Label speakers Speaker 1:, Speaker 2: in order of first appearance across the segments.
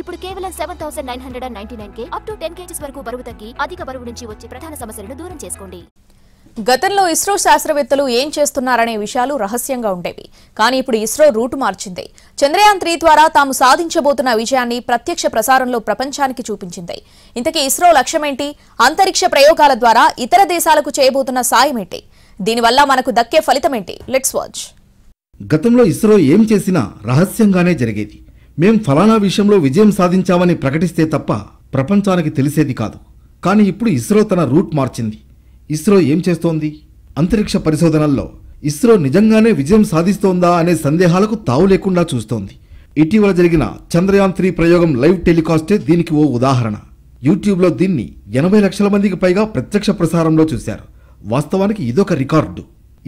Speaker 1: ఇప్పుడు కేవలం seven thousand nine hundred and ninety nine కే అప్ టు టెన్ కేజీస్ వరకు బరువు తగ్గి అధిక బరువు నుంచి వచ్చే ప్రధాన సమస్యలను దూరం చేసుకోండి గతంలో ఇస్రో శాస్త్రవేత్తలు ఏం చేస్తున్నారనే విషయాలు రహస్యంగా ఉండేవి కానీ ఇప్పుడు ఇస్రో రూటు మార్చింది చంద్రయాన్ త్రీ ద్వారా తాము సాధించబోతున్న విజయాన్ని ప్రత్యక్ష ప్రసారంలో ప్రపంచానికి చూపించింది ఇంతకీ ఇస్రో లక్ష్యమేంటి అంతరిక్ష ప్రయోగాల ద్వారా ఇతర దేశాలకు చేయబోతున్న సాయమేంటి దీనివల్ల మనకు దక్కే ఫలితమేంటి లెట్స్ వాచ్
Speaker 2: గతంలో ఇస్రో ఏం చేసినా రహస్యంగానే జరిగేది మేం ఫలానా విషయంలో విజయం సాధించామని ప్రకటిస్తే తప్ప ప్రపంచానికి తెలిసేది కాదు కానీ ఇప్పుడు ఇస్రో తన రూట్ మార్చింది ఇస్రో ఏం చేస్తోంది అంతరిక్ష పరిశోధనల్లో ఇస్రో నిజంగానే విజయం సాధిస్తోందా అనే సందేహాలకు తావు లేకుండా చూస్తోంది ఇటీవల జరిగిన చంద్రయాన్ త్రీ ప్రయోగం లైవ్ టెలికాస్టే దీనికి ఓ ఉదాహరణ యూట్యూబ్లో దీన్ని ఎనభై లక్షల మందికి పైగా ప్రత్యక్ష ప్రసారంలో చూశారు వాస్తవానికి ఇదొక రికార్డు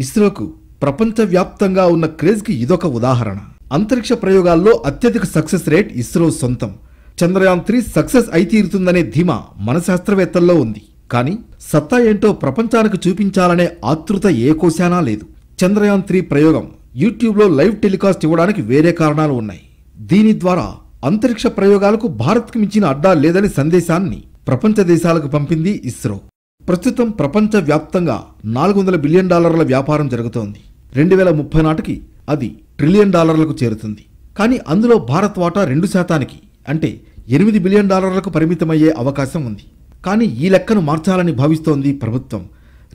Speaker 2: ఇస్రోకు ప్రపంచవ్యాప్తంగా ఉన్న క్రేజ్కి ఇదొక ఉదాహరణ అంతరిక్ష ప్రయోగాల్లో అత్యధిక సక్సెస్ రేట్ ఇస్రో సొంతం చంద్రయాన్ త్రీ సక్సెస్ అయి తీరుతుందనే ధీమా మన శాస్త్రవేత్తల్లో ఉంది కానీ సత్తా ఏంటో ప్రపంచానికి చూపించాలనే ఆతృత ఏ కోశానా లేదు చంద్రయాన్ త్రీ ప్రయోగం యూట్యూబ్లో లైవ్ టెలికాస్ట్ ఇవ్వడానికి వేరే కారణాలు ఉన్నాయి దీని ద్వారా అంతరిక్ష ప్రయోగాలకు భారత్కి మించిన అడ్డా లేదనే సందేశాన్ని ప్రపంచ దేశాలకు పంపింది ఇస్రో ప్రస్తుతం ప్రపంచవ్యాప్తంగా నాలుగు వందల బిలియన్ డాలర్ల వ్యాపారం జరుగుతోంది రెండు వేల ముప్పై నాటికి అది ట్రిలియన్ డాలర్లకు చేరుతుంది కానీ అందులో భారత్ వాటా రెండు శాతానికి అంటే ఎనిమిది బిలియన్ డాలర్లకు పరిమితమయ్యే అవకాశం ఉంది కానీ ఈ లెక్కను మార్చాలని భావిస్తోంది ప్రభుత్వం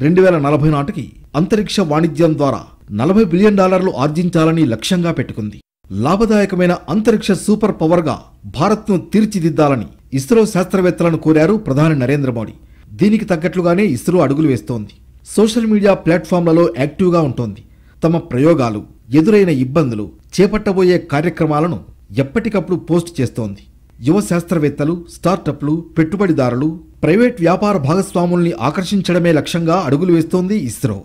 Speaker 2: రెండు వేల నలభై నాటికి అంతరిక్ష వాణిజ్యం ద్వారా నలభై బిలియన్ డాలర్లు ఆర్జించాలని లక్ష్యంగా పెట్టుకుంది లాభదాయకమైన అంతరిక్ష సూపర్ పవర్గా భారత్ను తీర్చిదిద్దాలని ఇస్రో శాస్త్రవేత్తలను కోరారు ప్రధాని నరేంద్ర మోడీ దీనికి తగ్గట్లుగానే ఇస్రో అడుగులు వేస్తోంది సోషల్ మీడియా ప్లాట్ఫామ్లలో యాక్టివ్గా ఉంటోంది తమ ప్రయోగాలు ఎదురైన ఇబ్బందులు చేపట్టబోయే కార్యక్రమాలను ఎప్పటికప్పుడు పోస్ట్ చేస్తోంది యువ శాస్త్రవేత్తలు స్టార్టప్లు పెట్టుబడిదారులు ప్రైవేట్ వ్యాపార భాగస్వాముల్ని ఆకర్షించడమే లక్ష్యంగా అడుగులు వేస్తోంది ఇస్రో